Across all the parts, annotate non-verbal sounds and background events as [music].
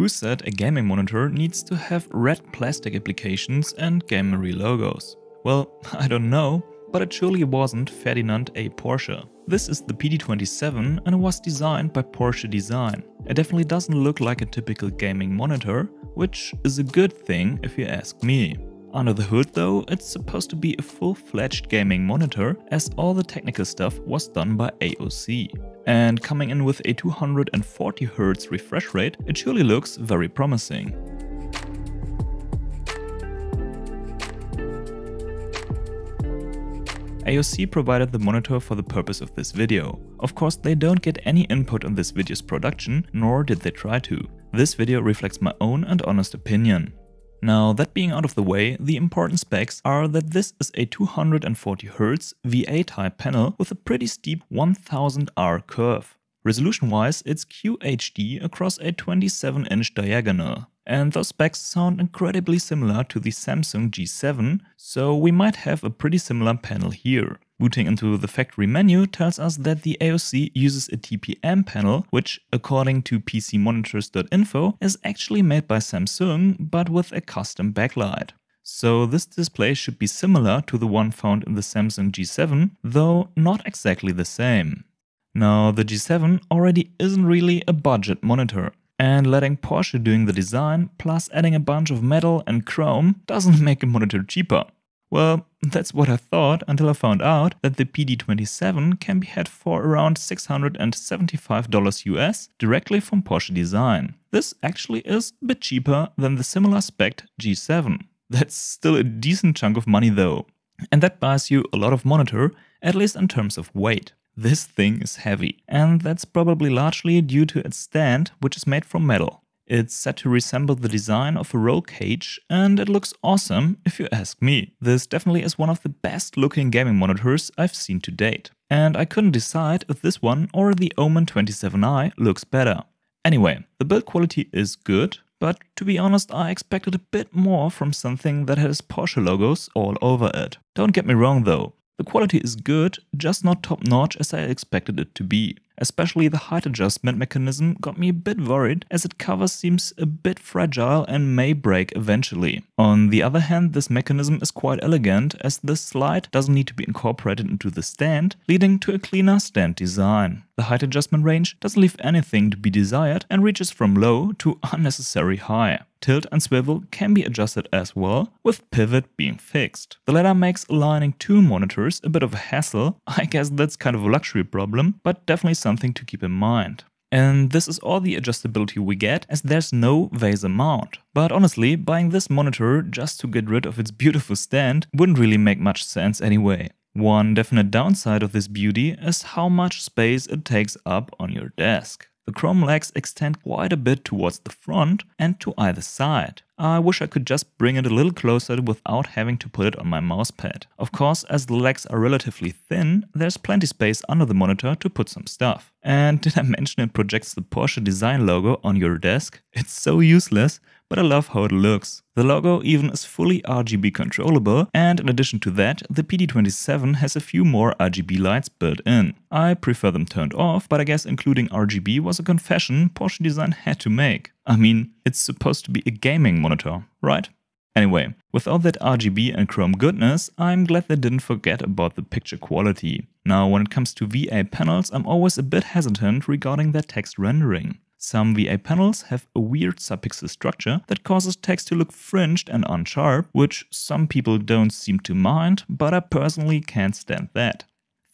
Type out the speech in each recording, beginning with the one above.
who said a gaming monitor needs to have red plastic applications and Gamery logos. Well, [laughs] I don't know, but it surely wasn't Ferdinand A. Porsche. This is the PD27 and it was designed by Porsche Design. It definitely doesn't look like a typical gaming monitor, which is a good thing if you ask me. Under the hood though, it's supposed to be a full-fledged gaming monitor as all the technical stuff was done by AOC. And coming in with a 240Hz refresh rate, it surely looks very promising. AOC provided the monitor for the purpose of this video. Of course, they don't get any input on this video's production, nor did they try to. This video reflects my own and honest opinion. Now that being out of the way, the important specs are that this is a 240Hz VA-type panel with a pretty steep 1000R curve. Resolution-wise, it's QHD across a 27-inch diagonal. And those specs sound incredibly similar to the Samsung G7, so we might have a pretty similar panel here. Booting into the factory menu tells us that the AOC uses a TPM panel, which according to pcmonitors.info is actually made by Samsung but with a custom backlight. So this display should be similar to the one found in the Samsung G7, though not exactly the same. Now the G7 already isn't really a budget monitor, and letting Porsche doing the design plus adding a bunch of metal and chrome doesn't [laughs] make a monitor cheaper. Well, that's what I thought until I found out that the PD27 can be had for around $675 US directly from Porsche Design. This actually is a bit cheaper than the similar spec G7. That's still a decent chunk of money though. And that buys you a lot of monitor, at least in terms of weight. This thing is heavy, and that's probably largely due to its stand, which is made from metal. It's said to resemble the design of a roll cage and it looks awesome if you ask me. This definitely is one of the best looking gaming monitors I've seen to date. And I couldn't decide if this one or the Omen 27i looks better. Anyway, the build quality is good, but to be honest, I expected a bit more from something that has Porsche logos all over it. Don't get me wrong though, the quality is good, just not top notch as I expected it to be. Especially the height adjustment mechanism got me a bit worried as it cover seems a bit fragile and may break eventually. On the other hand, this mechanism is quite elegant as this slide doesn't need to be incorporated into the stand, leading to a cleaner stand design. The height adjustment range doesn't leave anything to be desired and reaches from low to unnecessary high. Tilt and swivel can be adjusted as well, with pivot being fixed. The latter makes aligning two monitors a bit of a hassle, I guess that's kind of a luxury problem, but definitely something to keep in mind. And this is all the adjustability we get, as there's no vase mount. But honestly, buying this monitor just to get rid of its beautiful stand wouldn't really make much sense anyway. One definite downside of this beauty is how much space it takes up on your desk. The chrome legs extend quite a bit towards the front and to either side. I wish I could just bring it a little closer without having to put it on my mouse pad. Of course, as the legs are relatively thin, there's plenty space under the monitor to put some stuff. And [laughs] did I mention it projects the Porsche design logo on your desk? It's so useless, but I love how it looks. The logo even is fully RGB controllable and in addition to that, the PD27 has a few more RGB lights built in. I prefer them turned off, but I guess including RGB was a confession Porsche Design had to make. I mean, it's supposed to be a gaming monitor, right? Anyway, with all that RGB and chrome goodness, I'm glad they didn't forget about the picture quality. Now, when it comes to VA panels, I'm always a bit hesitant regarding their text rendering. Some VA panels have a weird subpixel structure that causes text to look fringed and unsharp, which some people don't seem to mind, but I personally can't stand that.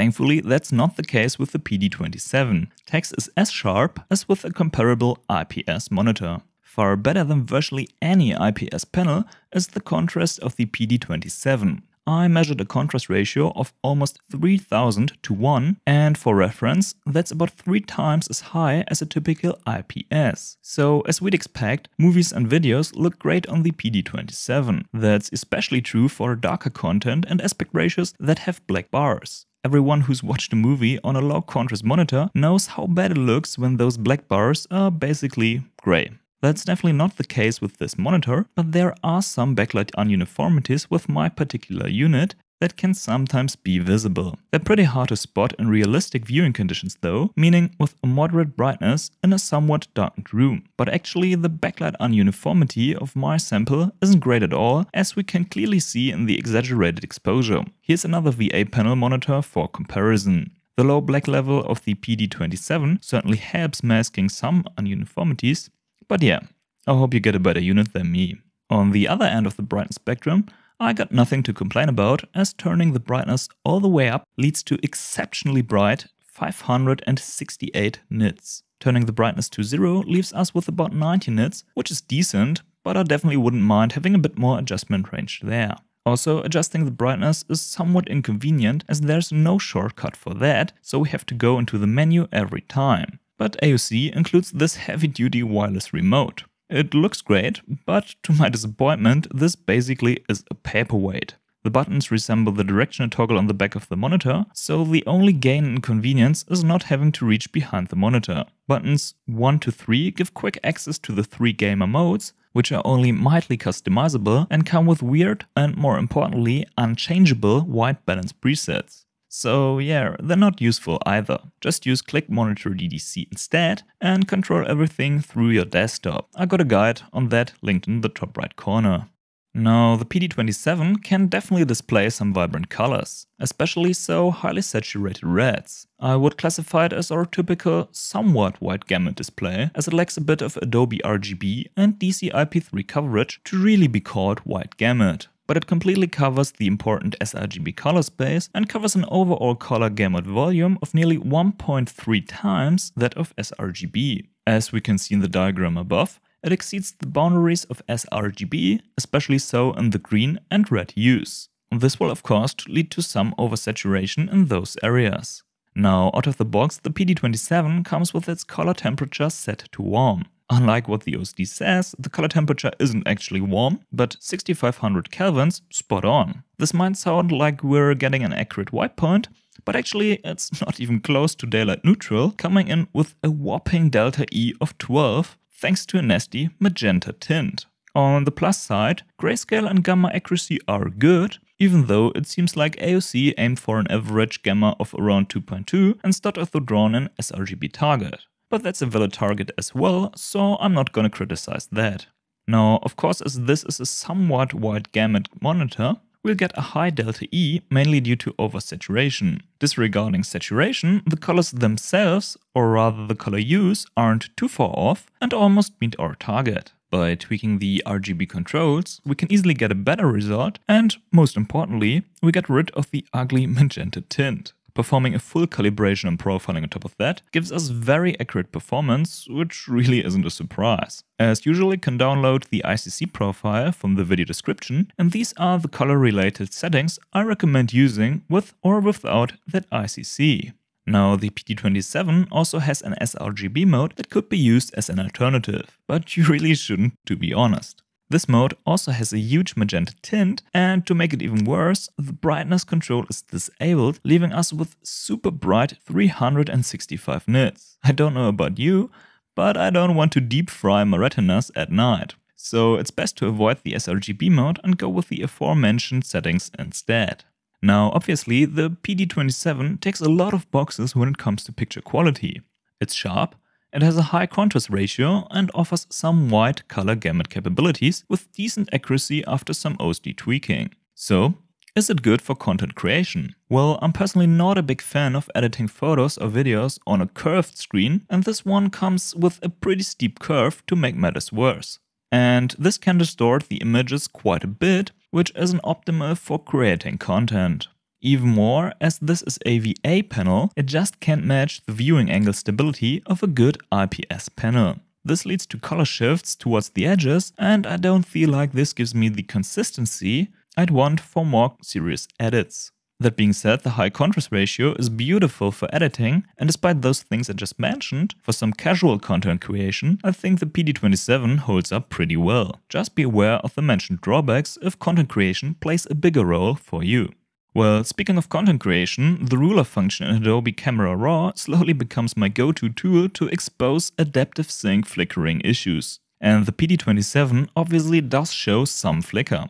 Thankfully, that's not the case with the PD27. Text is as sharp as with a comparable IPS monitor. Far better than virtually any IPS panel is the contrast of the PD27. I measured a contrast ratio of almost 3000 to 1, and for reference, that's about 3 times as high as a typical IPS. So, as we'd expect, movies and videos look great on the PD27. That's especially true for darker content and aspect ratios that have black bars. Everyone who's watched a movie on a low contrast monitor knows how bad it looks when those black bars are basically grey. That's definitely not the case with this monitor, but there are some backlight ununiformities with my particular unit that can sometimes be visible. They're pretty hard to spot in realistic viewing conditions though, meaning with a moderate brightness in a somewhat darkened room. But actually the backlight ununiformity of my sample isn't great at all, as we can clearly see in the exaggerated exposure. Here's another VA panel monitor for comparison. The low black level of the PD27 certainly helps masking some ununiformities, but yeah, I hope you get a better unit than me. On the other end of the brightness spectrum, I got nothing to complain about as turning the brightness all the way up leads to exceptionally bright 568 nits. Turning the brightness to zero leaves us with about 90 nits, which is decent, but I definitely wouldn't mind having a bit more adjustment range there. Also, adjusting the brightness is somewhat inconvenient as there's no shortcut for that, so we have to go into the menu every time. But AOC includes this heavy-duty wireless remote. It looks great, but to my disappointment, this basically is a paperweight. The buttons resemble the directional toggle on the back of the monitor, so the only gain in convenience is not having to reach behind the monitor. Buttons 1 to 3 give quick access to the three gamer modes, which are only mildly customizable and come with weird and more importantly unchangeable white balance presets. So yeah, they're not useful either. Just use Click Monitor DDC instead and control everything through your desktop. I got a guide on that linked in the top right corner. Now, the PD27 can definitely display some vibrant colors, especially so highly saturated reds. I would classify it as our typical, somewhat wide gamut display, as it lacks a bit of Adobe RGB and DCI-P3 coverage to really be called wide gamut but it completely covers the important sRGB color space and covers an overall color gamut volume of nearly 1.3 times that of sRGB. As we can see in the diagram above, it exceeds the boundaries of sRGB, especially so in the green and red hues. This will of course lead to some oversaturation in those areas. Now, out of the box, the PD27 comes with its color temperature set to warm. Unlike what the OSD says, the color temperature isn't actually warm, but 6500 kelvins spot on. This might sound like we're getting an accurate white point, but actually it's [laughs] not even close to daylight neutral, coming in with a whopping delta E of 12 thanks to a nasty magenta tint. On the plus side, grayscale and gamma accuracy are good, even though it seems like AOC aimed for an average gamma of around 2.2 instead of the drawn in sRGB target but that's a valid target as well, so I'm not gonna criticize that. Now, of course, as this is a somewhat wide gamut monitor, we'll get a high delta E mainly due to oversaturation. Disregarding saturation, the colors themselves, or rather the color use, aren't too far off and almost meet our target. By tweaking the RGB controls, we can easily get a better result and, most importantly, we get rid of the ugly [laughs] magenta tint. Performing a full calibration and profiling on top of that gives us very accurate performance, which really isn't a surprise. As usually, can download the ICC profile from the video description, and these are the color-related settings I recommend using with or without that ICC. Now, the PD27 also has an sRGB mode that could be used as an alternative, but you really shouldn't, to be honest. This mode also has a huge magenta tint and to make it even worse, the brightness control is disabled, leaving us with super bright 365 nits. I don't know about you, but I don't want to deep fry my retinas at night. So it's best to avoid the sRGB mode and go with the aforementioned settings instead. Now obviously the PD27 takes a lot of boxes when it comes to picture quality. It's sharp, it has a high contrast ratio and offers some wide color gamut capabilities with decent accuracy after some OSD tweaking. So, is it good for content creation? Well, I'm personally not a big fan of editing photos or videos on a curved screen and this one comes with a pretty steep curve to make matters worse. And this can distort the images quite a bit, which isn't optimal for creating content. Even more, as this is a VA panel, it just can't match the viewing angle stability of a good IPS panel. This leads to color shifts towards the edges and I don't feel like this gives me the consistency I'd want for more serious edits. That being said, the high contrast ratio is beautiful for editing, and despite those things I just mentioned, for some casual content creation, I think the PD27 holds up pretty well. Just be aware of the mentioned drawbacks if content creation plays a bigger role for you. Well, speaking of content creation, the ruler function in Adobe Camera Raw slowly becomes my go-to tool to expose adaptive sync flickering issues. And the PD27 obviously does show some flicker.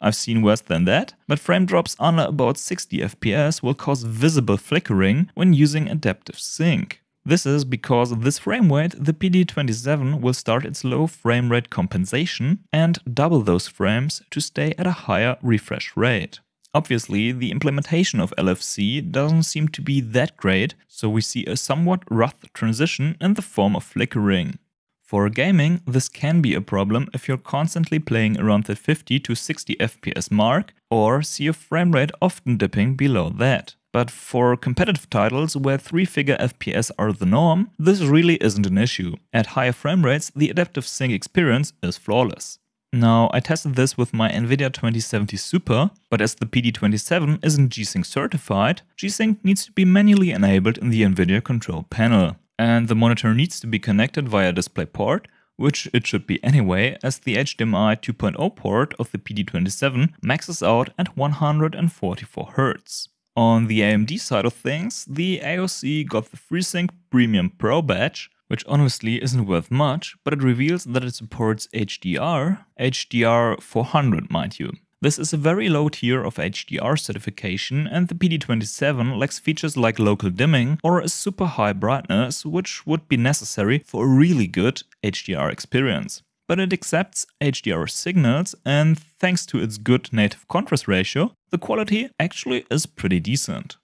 I've seen worse than that, but frame drops under about 60 FPS will cause visible flickering when using adaptive sync. This is because this frame rate, the PD27 will start its low frame rate compensation and double those frames to stay at a higher refresh rate. Obviously, the implementation of LFC doesn't seem to be that great, so we see a somewhat rough transition in the form of flickering. For gaming, this can be a problem if you're constantly playing around the 50 to 60 FPS mark or see a frame rate often dipping below that. But for competitive titles where 3-figure FPS are the norm, this really isn't an issue. At higher frame rates, the adaptive sync experience is flawless. Now, I tested this with my NVIDIA 2070 Super, but as the PD27 isn't G-Sync certified, G-Sync needs to be manually enabled in the NVIDIA control panel. And the monitor needs to be connected via DisplayPort, which it should be anyway, as the HDMI 2.0 port of the PD27 maxes out at 144Hz. On the AMD side of things, the AOC got the FreeSync Premium Pro badge, which honestly isn't worth much, but it reveals that it supports HDR, HDR 400 mind you. This is a very low tier of HDR certification and the PD27 lacks features like local dimming or a super high brightness which would be necessary for a really good HDR experience. But it accepts HDR signals and thanks to its good native contrast ratio, the quality actually is pretty decent.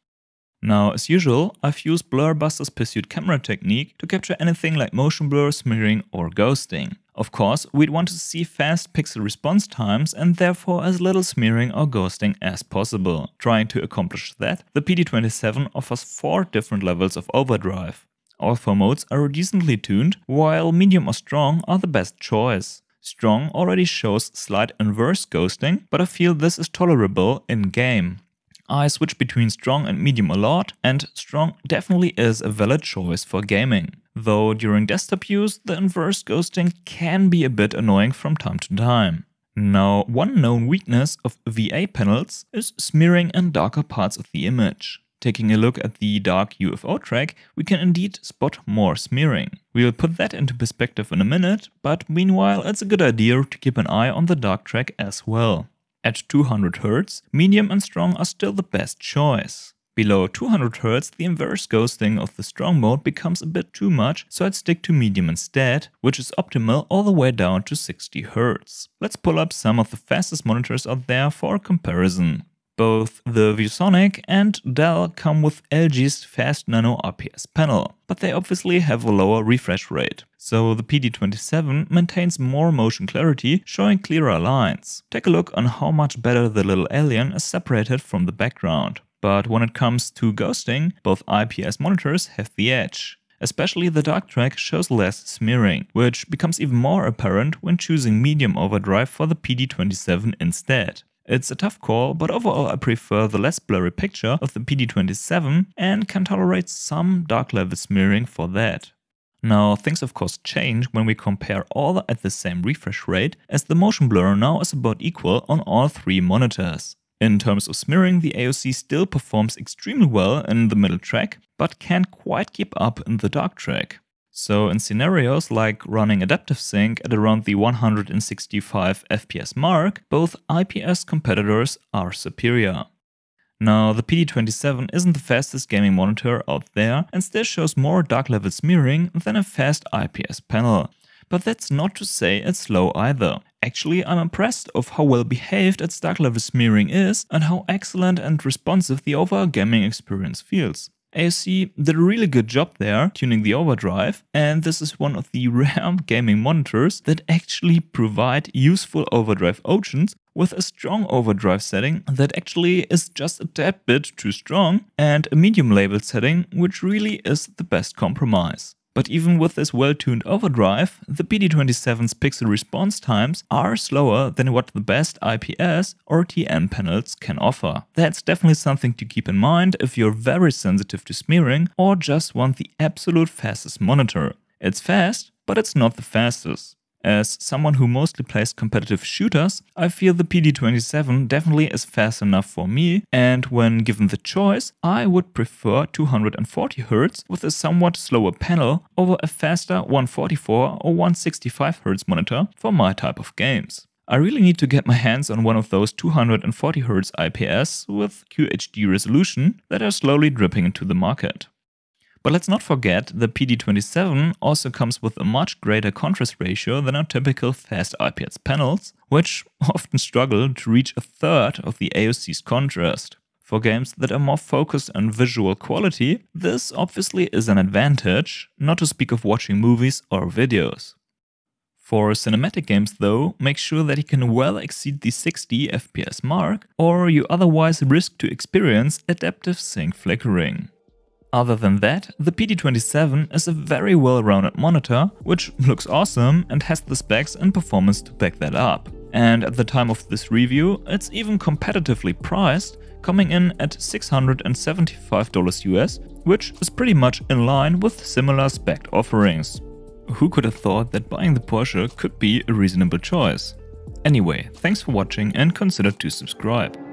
Now, as usual, I've used Blurbuster's pursuit camera technique to capture anything like motion blur, smearing or ghosting. Of course, we'd want to see fast pixel response times and therefore as little smearing or ghosting as possible. Trying to accomplish that, the PD27 offers four different levels of overdrive. All four modes are decently tuned, while medium or strong are the best choice. Strong already shows slight inverse ghosting, but I feel this is tolerable in-game. I switch between strong and medium a lot, and strong definitely is a valid choice for gaming. Though during desktop use, the inverse ghosting can be a bit annoying from time to time. Now, one known weakness of VA panels is smearing in darker parts of the image. Taking a look at the dark UFO track, we can indeed spot more smearing. We'll put that into perspective in a minute, but meanwhile it's a good idea to keep an eye on the dark track as well. At 200 Hz, medium and strong are still the best choice. Below 200 Hz, the inverse ghosting of the strong mode becomes a bit too much, so I'd stick to medium instead, which is optimal all the way down to 60 Hz. Let's pull up some of the fastest monitors out there for a comparison. Both the ViewSonic and Dell come with LG's Fast Nano RPS panel, but they obviously have a lower refresh rate. So the PD27 maintains more motion clarity, showing clearer lines. Take a look on how much better the little alien is separated from the background. But when it comes to ghosting, both IPS monitors have the edge. Especially the dark track shows less smearing, which becomes even more apparent when choosing medium overdrive for the PD27 instead. It's a tough call, but overall I prefer the less blurry picture of the PD27 and can tolerate some dark level smearing for that. Now, things of course change when we compare all at the same refresh rate, as the motion blur now is about equal on all three monitors. In terms of smearing, the AOC still performs extremely well in the middle track, but can't quite keep up in the dark track. So in scenarios like running Adaptive Sync at around the 165 FPS mark, both IPS competitors are superior. Now, the PD27 isn't the fastest gaming monitor out there and still shows more dark level smearing than a fast IPS panel. But that's not to say it's slow either. Actually, I'm impressed of how well behaved its dark level smearing is and how excellent and responsive the overall gaming experience feels you see, did a really good job there tuning the overdrive, and this is one of the [laughs] rare gaming monitors that actually provide useful overdrive options with a strong overdrive setting that actually is just a tad bit too strong and a medium label setting which really is the best compromise. But even with this well-tuned overdrive, the PD27's pixel response times are slower than what the best IPS or TN panels can offer. That's definitely something to keep in mind if you're very sensitive to smearing or just want the absolute fastest monitor. It's fast, but it's not the fastest. As someone who mostly plays competitive shooters, I feel the PD27 definitely is fast enough for me, and when given the choice, I would prefer 240Hz with a somewhat slower panel over a faster 144 or 165Hz monitor for my type of games. I really need to get my hands on one of those 240Hz IPS with QHD resolution that are slowly dripping into the market. But let's not forget the PD27 also comes with a much greater contrast ratio than our typical fast IPS panels, which often struggle to reach a third of the AOC's contrast. For games that are more focused on visual quality, this obviously is an advantage, not to speak of watching movies or videos. For cinematic games though, make sure that it can well exceed the 60 FPS mark or you otherwise risk to experience adaptive sync flickering. Other than that, the PD27 is a very well-rounded monitor, which looks awesome and has the specs and performance to back that up. And at the time of this review, it's even competitively priced, coming in at $675 US, which is pretty much in line with similar spec offerings. Who could have thought that buying the Porsche could be a reasonable choice? Anyway, thanks for watching and consider to subscribe.